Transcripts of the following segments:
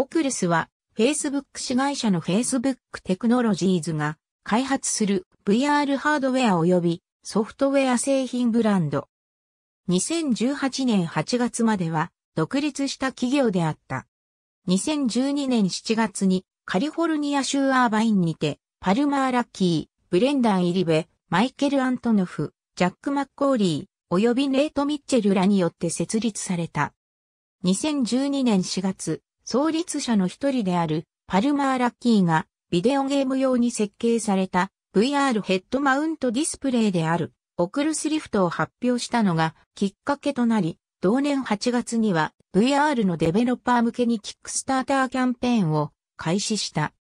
オクルスは Facebook 子会社の Facebook テクノロジーズが開発する VR ハードウェア及びソフトウェア製品ブランド。2018年8月までは独立した企業であった。2012年7月にカリフォルニア州アーバインにてパルマー・ラッキー、ブレンダー・イリベ、マイケル・アントノフ、ジャック・マッコーリー、及びレート・ミッチェルらによって設立された。2012年4月、創立者の一人であるパルマー・ラッキーがビデオゲーム用に設計された VR ヘッドマウントディスプレイであるオクルスリフトを発表したのがきっかけとなり、同年8月には VR のデベロッパー向けにキックスターターキャンペーンを開始した。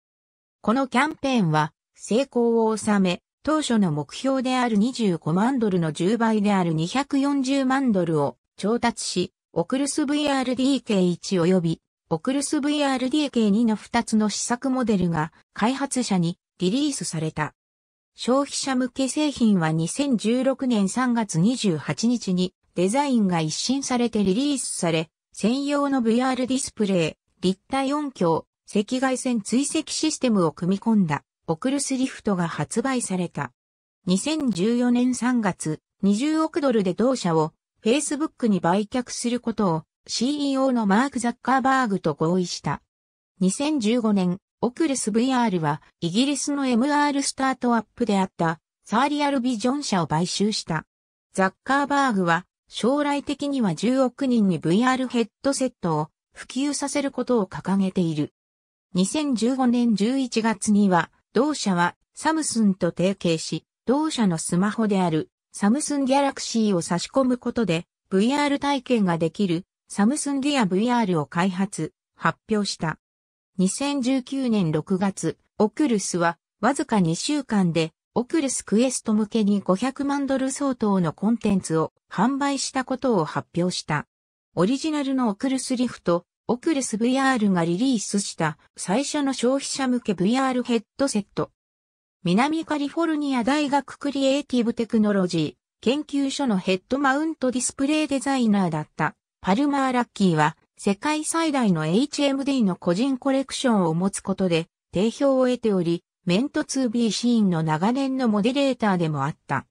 このキャンペーンは成功を収め、当初の目標である25万ドルの10倍である240万ドルを調達し、オクルス VRDK1 及びオクルス VRDK2 の2つの試作モデルが開発者にリリースされた。消費者向け製品は2016年3月28日にデザインが一新されてリリースされ、専用の VR ディスプレイ、立体音響、赤外線追跡システムを組み込んだオクルスリフトが発売された。2014年3月、20億ドルで同社を Facebook に売却することを CEO のマーク・ザッカーバーグと合意した。2015年、オクレス VR はイギリスの MR スタートアップであったサーリアルビジョン社を買収した。ザッカーバーグは将来的には10億人に VR ヘッドセットを普及させることを掲げている。2015年11月には同社はサムスンと提携し、同社のスマホであるサムスンギャラクシーを差し込むことで VR 体験ができるサムスンディア VR を開発、発表した。2019年6月、オクルスは、わずか2週間で、オクルスクエスト向けに500万ドル相当のコンテンツを販売したことを発表した。オリジナルのオクルスリフト、オクルス VR がリリースした最初の消費者向け VR ヘッドセット。南カリフォルニア大学クリエイティブテクノロジー研究所のヘッドマウントディスプレイデザイナーだったパルマーラッキーは、世界最大の HMD の個人コレクションを持つことで、定評を得ており、メント 2B シーンの長年のモデレーターでもあった。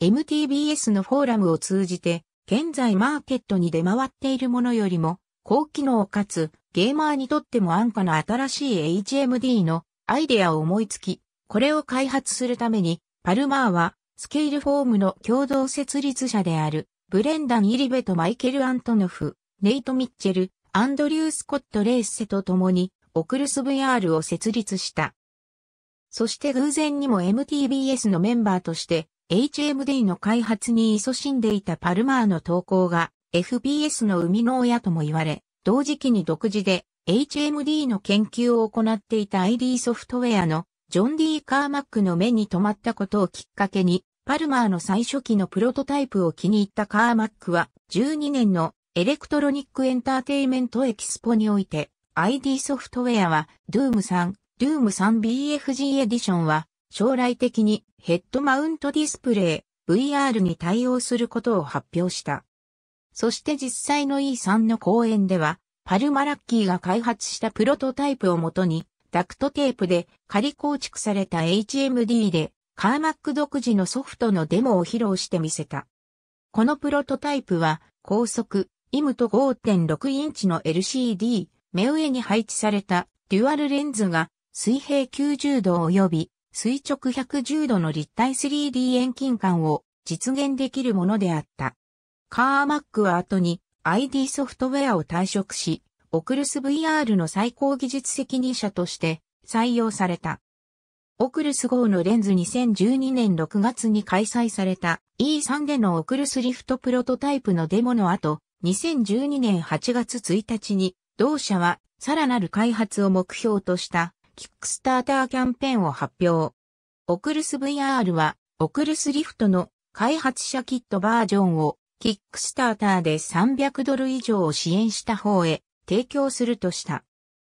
MTBS のフォーラムを通じて、現在マーケットに出回っているものよりも、高機能かつ、ゲーマーにとっても安価な新しい HMD のアイデアを思いつき、これを開発するために、パルマーは、スケールフォームの共同設立者であるブレンダン・イリベとマイケル・アントノフ、ネイト・ミッチェル、アンドリュー・スコット・レイセと共に、オクルス VR を設立した。そして偶然にも MTBS のメンバーとして、HMD の開発に勤しんでいたパルマーの投稿が FPS の生みの親とも言われ、同時期に独自で HMD の研究を行っていた ID ソフトウェアのジョン・ディー・カーマックの目に留まったことをきっかけにパルマーの最初期のプロトタイプを気に入ったカーマックは、12年のエレクトロニックエンターテイメントエキスポにおいて、ID ソフトウェアは、ドゥーム3、ドゥーム 3BFG エディションは、将来的にヘッドマウントディスプレイ、VR に対応することを発表した。そして実際の E3 の講演では、パルマラッキーが開発したプロトタイプをもとに、ダクトテープで仮構築された HMD でカーマック独自のソフトのデモを披露してみせた。このプロトタイプは、高速、イムと5.6インチの LCD、目上に配置されたデュアルレンズが水平90度及び垂直110度の立体 3D 遠近感を実現できるものであった。カーマックは後に ID ソフトウェアを退職し、オクルス VR の最高技術責任者として採用された。オクルス号のレンズ2012年6月に開催された E3 でのオクルスリフトプロトタイプのデモの後、2012年8月1日に同社はさらなる開発を目標としたキックスターターキャンペーンを発表。オクルス VR はオクルスリフトの開発者キットバージョンをキックスターターで300ドル以上を支援した方へ提供するとした。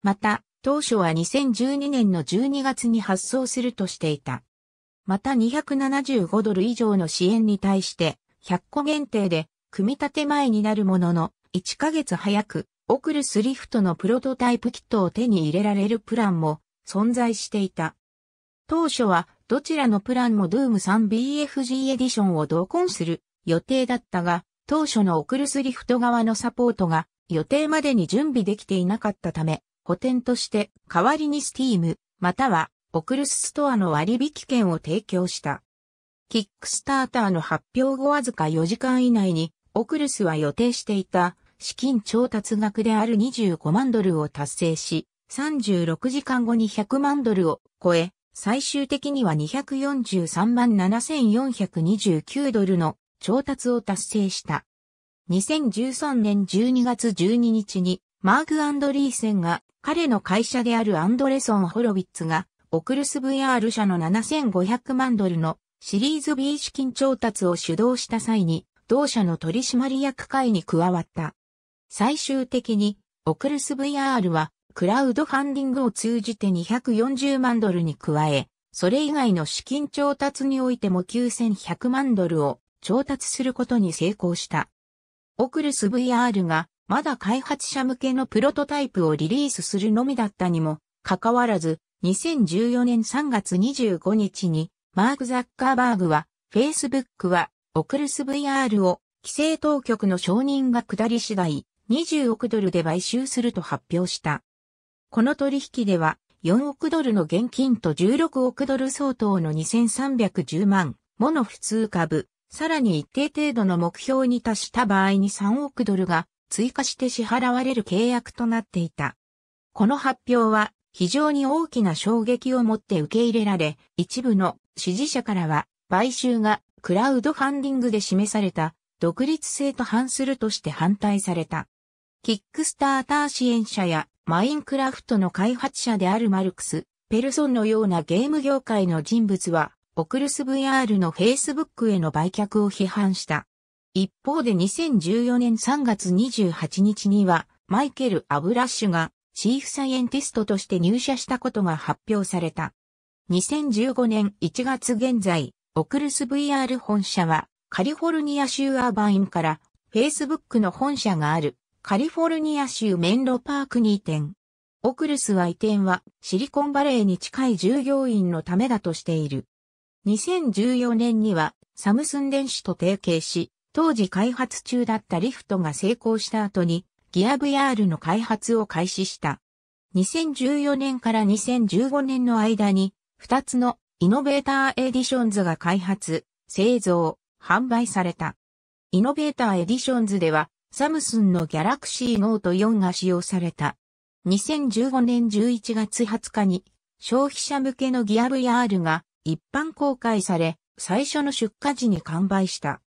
また、当初は2012年の12月に発送するとしていた。また275ドル以上の支援に対して100個限定で組み立て前になるものの1ヶ月早くオクルスリフトのプロトタイプキットを手に入れられるプランも存在していた。当初はどちらのプランも Doom 3BFG エディションを同梱する予定だったが当初のオクルスリフト側のサポートが予定までに準備できていなかったため補填として代わりにスティーム、またはオクルスストアの割引券を提供した。キックスターターの発表後わずか4時間以内にオクルスは予定していた資金調達額である25万ドルを達成し、36時間後に100万ドルを超え、最終的には243万7429ドルの調達を達成した。2013年12月12日にマーク・アンドリーセンが彼の会社であるアンドレソン・ホロビッツが、オクルス VR 社の7500万ドルのシリーズ B 資金調達を主導した際に、同社の取締役会に加わった。最終的に、オクルス VR は、クラウドファンディングを通じて240万ドルに加え、それ以外の資金調達においても9100万ドルを調達することに成功した。オクルス VR がまだ開発者向けのプロトタイプをリリースするのみだったにも、かかわらず、2014年3月25日に、マーク・ザッカーバーグは、Facebook は、オクルス VR を、規制当局の承認が下り次第、20億ドルで買収すると発表した。この取引では、4億ドルの現金と16億ドル相当の2310万もの普通株、さらに一定程度の目標に達した場合に3億ドルが追加して支払われる契約となっていた。この発表は非常に大きな衝撃をもって受け入れられ、一部の支持者からは買収がクラウドファンディングで示された独立性と反するとして反対された。キックスターター支援者やマインクラフトの開発者であるマルクス、ペルソンのようなゲーム業界の人物は、オクルス VR の Facebook への売却を批判した。一方で2014年3月28日には、マイケル・アブラッシュがチーフサイエンティストとして入社したことが発表された。2015年1月現在、オクルス VR 本社はカリフォルニア州アーバインから Facebook の本社があるカリフォルニア州メンロパークに移転。オクルスは移転はシリコンバレーに近い従業員のためだとしている。2014年にはサムスン電子と提携し、当時開発中だったリフトが成功した後にギア VR の開発を開始した。2014年から2015年の間に2つのイノベーターエディションズが開発、製造、販売された。イノベーターエディションズではサムスンのギャラクシーノート4が使用された。2015年11月20日に消費者向けのギア VR が一般公開され、最初の出荷時に完売した。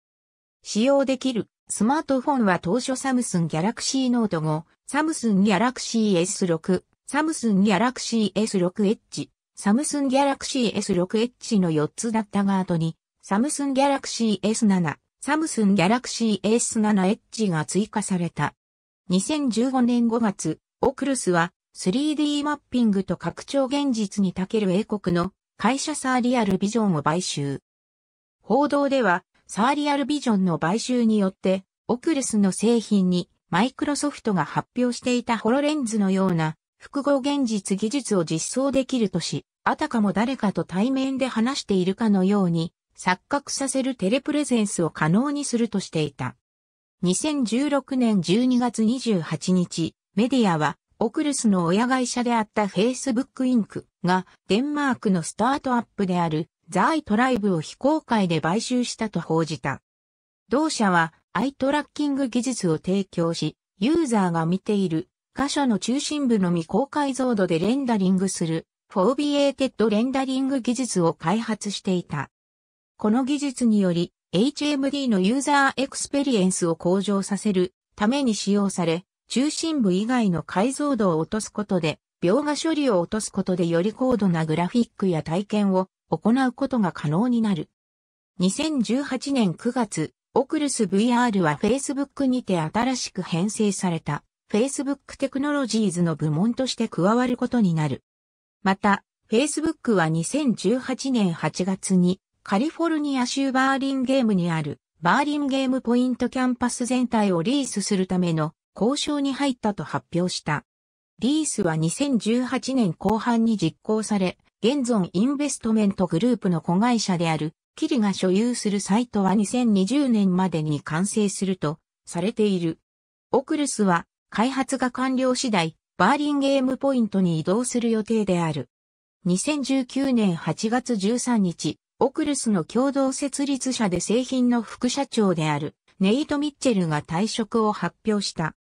使用できるスマートフォンは当初サムスンギャラクシーノート5、サムスンギャラクシー S6、サムスンギャラクシー S6H、サムスンギャラクシー S6H の4つだったが後に、サムスンギャラクシー S7、サムスンギャラクシー S7H が追加された。2015年5月、オクルスは 3D マッピングと拡張現実にたける英国の会社サーリアルビジョンを買収。報道ではサーリアルビジョンの買収によって、オクレスの製品にマイクロソフトが発表していたホロレンズのような複合現実技術を実装できるとし、あたかも誰かと対面で話しているかのように錯覚させるテレプレゼンスを可能にするとしていた。2016年12月28日、メディアはオクレスの親会社であった Facebook Inc. がデンマークのスタートアップであるザ・アイ・トライブを非公開で買収したと報じた。同社はアイトラッキング技術を提供し、ユーザーが見ている箇所の中心部の未公開像度でレンダリングするフォービエーテッドレンダリング技術を開発していた。この技術により HMD のユーザーエクスペリエンスを向上させるために使用され、中心部以外の解像度を落とすことで、描画処理を落とすことでより高度なグラフィックや体験を行うことが可能になる。2018年9月、オクルス VR は Facebook にて新しく編成された Facebook Technologies の部門として加わることになる。また、Facebook は2018年8月にカリフォルニア州バーリンゲームにあるバーリンゲームポイントキャンパス全体をリースするための交渉に入ったと発表した。リースは2018年後半に実行され、現存インベストメントグループの子会社である、キリが所有するサイトは2020年までに完成するとされている。オクルスは開発が完了次第、バーリンゲームポイントに移動する予定である。2019年8月13日、オクルスの共同設立者で製品の副社長であるネイト・ミッチェルが退職を発表した。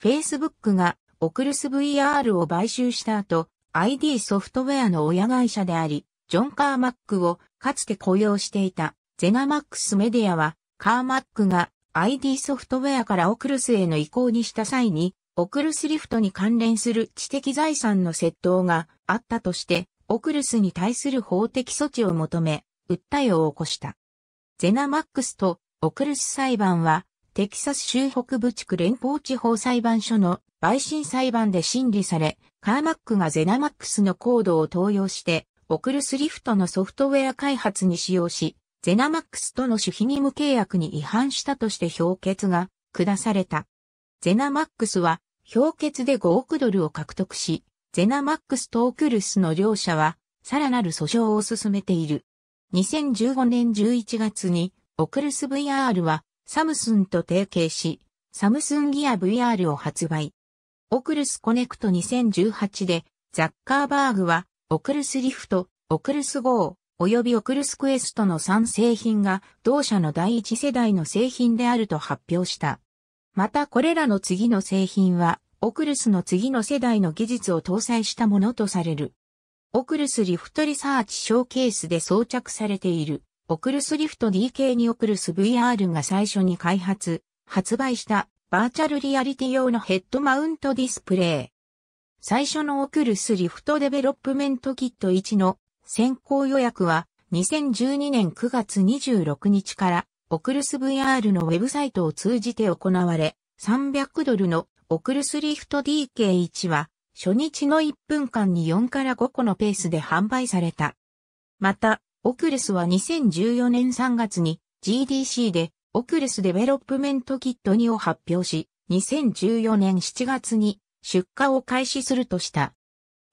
Facebook がオクルス VR を買収した後、ID ソフトウェアの親会社であり、ジョン・カーマックをかつて雇用していたゼガマックスメディアは、カーマックが ID ソフトウェアからオクルスへの移行にした際に、オクルスリフトに関連する知的財産の窃盗があったとして、オクルスに対する法的措置を求め、訴えを起こした。ゼナマックスとオクルス裁判は、テキサス州北部地区連邦地方裁判所の陪審裁判で審理され、カーマックがゼナマックスのコードを投用して、オクルスリフトのソフトウェア開発に使用し、ゼナマックスとの守秘義務契約に違反したとして評決が下された。ゼナマックスは評決で5億ドルを獲得し、ゼナマックスとオクルスの両者はさらなる訴訟を進めている。2015年11月にオクルス VR はサムスンと提携し、サムスンギア VR を発売。オクルスコネクト2018で、ザッカーバーグは、オクルスリフト、オクルス GO、及びオクルスクエストの3製品が、同社の第一世代の製品であると発表した。またこれらの次の製品は、オクルスの次の世代の技術を搭載したものとされる。オクルスリフトリサーチショーケースで装着されている、オクルスリフト DK にオクルス VR が最初に開発、発売したバーチャルリアリティ用のヘッドマウントディスプレイ。最初のオクルスリフトデベロップメントキット1の先行予約は2012年9月26日からオクルス VR のウェブサイトを通じて行われ300ドルのオクルスリフト DK1 は初日の1分間に4から5個のペースで販売された。また、オクルスは2014年3月に GDC でオクルスデベロップメントキット2を発表し、2014年7月に出荷を開始するとした。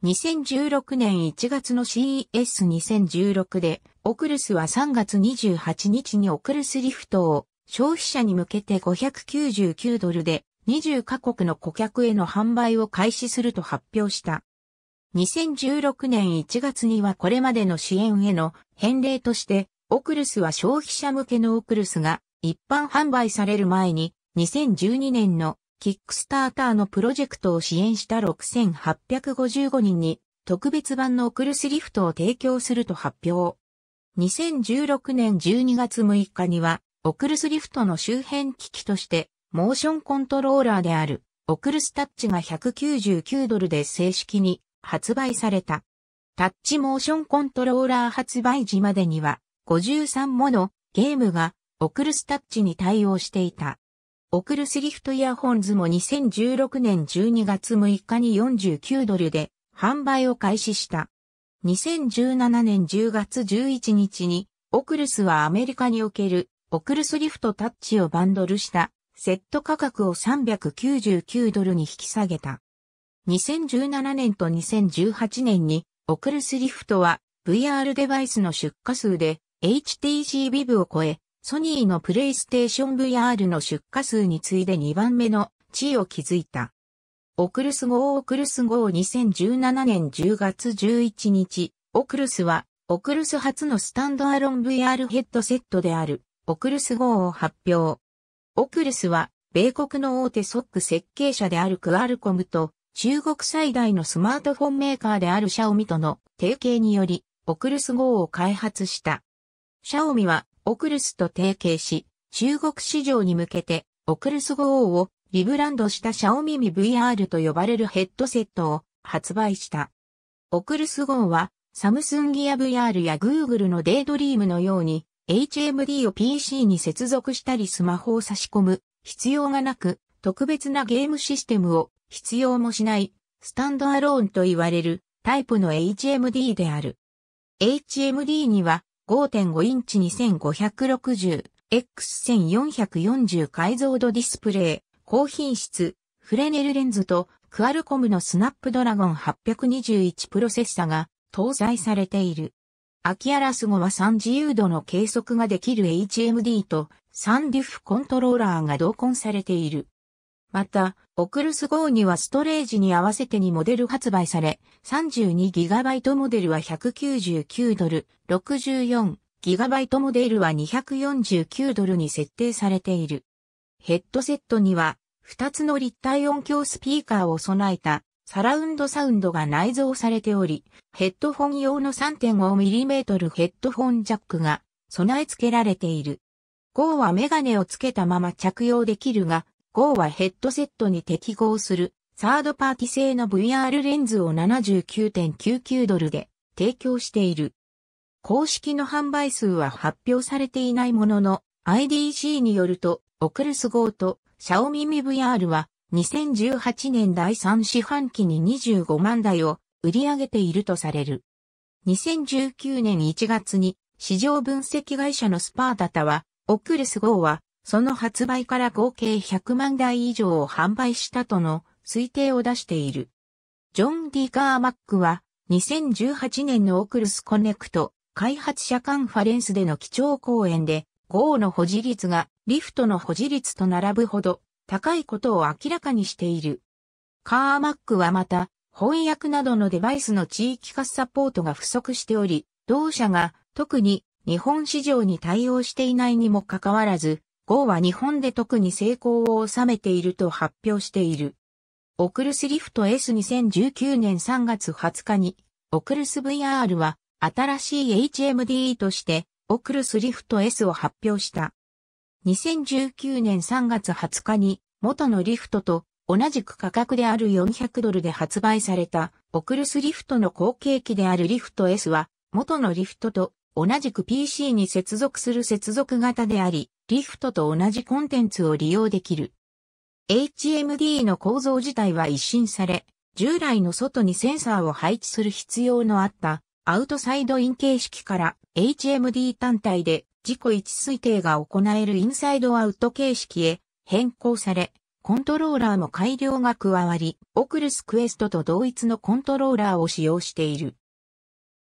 2016年1月の CES2016 で、オクルスは3月28日にオクルスリフトを消費者に向けて599ドルで20カ国の顧客への販売を開始すると発表した。2016年1月にはこれまでの支援への返礼として、オクルスは消費者向けのオクルスが一般販売される前に、2012年のキックスターターのプロジェクトを支援した6855人に特別版のオクルスリフトを提供すると発表。2016年12月6日には、オクルスリフトの周辺機器として、モーションコントローラーである、オクルスタッチが199ドルで正式に発売された。タッチモーションコントローラー発売時までには、53ものゲームがオクルスタッチに対応していた。オクルスリフトイヤホンズも2016年12月6日に49ドルで販売を開始した。2017年10月11日にオクルスはアメリカにおけるオクルスリフトタッチをバンドルしたセット価格を399ドルに引き下げた。2017年と2018年にオクルスリフトは VR デバイスの出荷数で HTC v i v を超えソニーのプレイステーション VR の出荷数に次いで2番目の地位を築いた。オクルス号オクルス号2017年10月11日、オクルスは、オクルス初のスタンドアロン VR ヘッドセットである、オクルス号を発表。オクルスは、米国の大手ソック設計者であるクアルコムと、中国最大のスマートフォンメーカーであるシャオミとの提携により、オクルス号を開発した。シャオミは、オクルスと提携し、中国市場に向けて、オクルス GO をリブランドしたシャオミミ VR と呼ばれるヘッドセットを発売した。オクルス GO は、サムスンギア VR や Google のデイドリームのように、HMD を PC に接続したりスマホを差し込む必要がなく、特別なゲームシステムを必要もしない、スタンドアローンと言われるタイプの HMD である。HMD には5.5インチ 2560X1440 解像度ディスプレイ、高品質、フレネルレンズとクアルコムのスナップドラゴン821プロセッサが搭載されている。アキアラス後は3自由度の計測ができる HMD とサンディフコントローラーが同梱されている。また、オクルス号にはストレージに合わせてにモデル発売され、32GB モデルは199ドル、64GB モデルは249ドルに設定されている。ヘッドセットには、2つの立体音響スピーカーを備えたサラウンドサウンドが内蔵されており、ヘッドフォン用の 3.5mm ヘッドフォンジャックが備え付けられている。GO はメガネをつけたまま着用できるが、Go はヘッドセットに適合するサードパーティ製の VR レンズを79.99ドルで提供している。公式の販売数は発表されていないものの IDC によるとオクルス Go とシャオミミ VR は2018年第3四半期に25万台を売り上げているとされる。2019年1月に市場分析会社のスパーダタは、オクルスーはその発売から合計100万台以上を販売したとの推定を出している。ジョン・ディ・カーマックは2018年のオクルスコネクト開発者カンファレンスでの基調講演で GO の保持率がリフトの保持率と並ぶほど高いことを明らかにしている。カーマックはまた翻訳などのデバイスの地域化サポートが不足しており、同社が特に日本市場に対応していないにもかかわらず、ゴーは日本で特に成功を収めていると発表している。オクルスリフト S2019 年3月20日に、オクルス VR は新しい HMD としてオクルスリフト S を発表した。2019年3月20日に元のリフトと同じく価格である400ドルで発売されたオクルスリフトの後継機であるリフト S は元のリフトと同じく PC に接続する接続型であり、リフトと同じコンテンツを利用できる。HMD の構造自体は一新され、従来の外にセンサーを配置する必要のあったアウトサイドイン形式から HMD 単体で自己位置推定が行えるインサイドアウト形式へ変更され、コントローラーも改良が加わり、オクルスクエストと同一のコントローラーを使用している。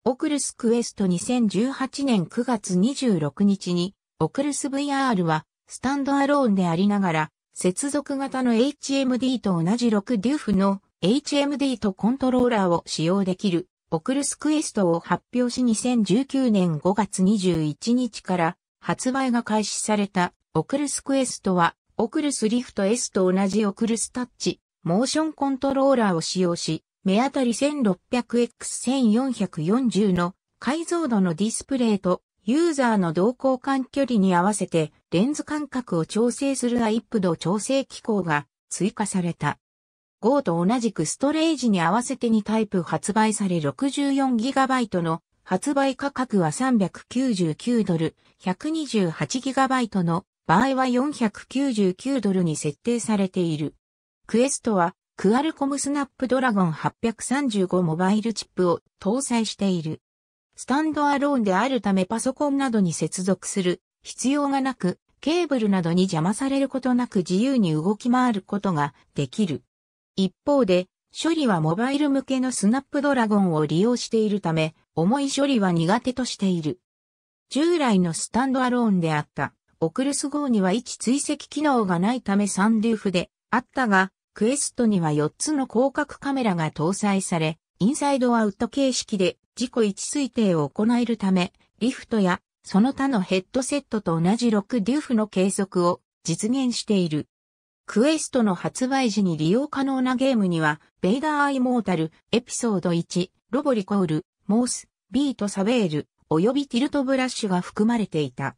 オクルスクエスト2018年9月26日にオクルス VR は、スタンドアローンでありながら、接続型の HMD と同じ6デュ f フの HMD とコントローラーを使用できる、オクルスクエストを発表し2019年5月21日から発売が開始された、オクルスクエストは、オクルスリフト S と同じオクルスタッチ、モーションコントローラーを使用し、目当たり 1600x1440 の解像度のディスプレイとユーザーの同行間距離に合わせてレンズ間隔を調整するアイップ度調整機構が追加された。GO と同じくストレージに合わせて2タイプ発売され 64GB の発売価格は399ドル、128GB の場合は499ドルに設定されている。クエストはクアルコムスナップドラゴン835モバイルチップを搭載している。スタンドアローンであるためパソコンなどに接続する必要がなく、ケーブルなどに邪魔されることなく自由に動き回ることができる。一方で、処理はモバイル向けのスナップドラゴンを利用しているため、重い処理は苦手としている。従来のスタンドアローンであった、オクルス号には位置追跡機能がないためサンデューフであったが、クエストには4つの広角カメラが搭載され、インサイドアウト形式で自己位置推定を行えるため、リフトやその他のヘッドセットと同じ6デューフの計測を実現している。クエストの発売時に利用可能なゲームには、ベイダーアイモータル、エピソード1、ロボリコール、モース、ビートサベール、及びティルトブラッシュが含まれていた。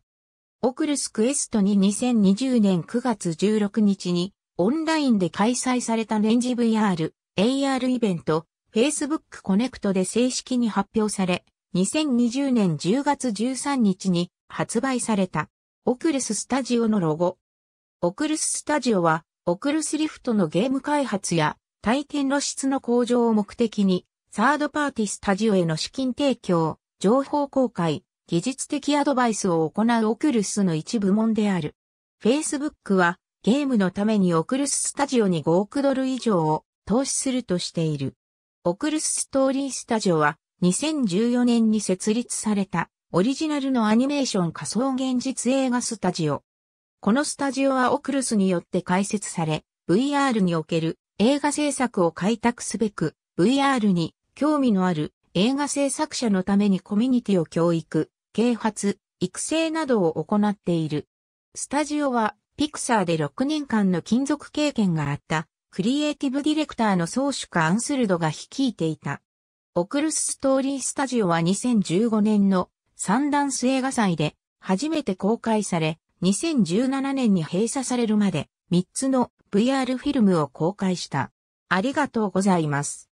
オクルスクエストに2020年9月16日に、オンラインで開催されたレンジ VR、AR イベント、Facebook コネクトで正式に発表され、2020年10月13日に発売された、オクルススタジオのロゴ。オクルススタジオは、オクルスリフトのゲーム開発や体験露出の向上を目的に、サードパーティスタジオへの資金提供、情報公開、技術的アドバイスを行うオクルスの一部門である。Facebook は、ゲームのためにオクルススタジオに5億ドル以上を投資するとしている。オクルスストーリースタジオは2014年に設立されたオリジナルのアニメーション仮想現実映画スタジオ。このスタジオはオクルスによって開設され、VR における映画制作を開拓すべく、VR に興味のある映画制作者のためにコミュニティを教育、啓発、育成などを行っている。スタジオはピクサーで6年間の金属経験があったクリエイティブディレクターの総主家アンスルドが率いていた。オクルスストーリースタジオは2015年のサンダンス映画祭で初めて公開され、2017年に閉鎖されるまで3つの VR フィルムを公開した。ありがとうございます。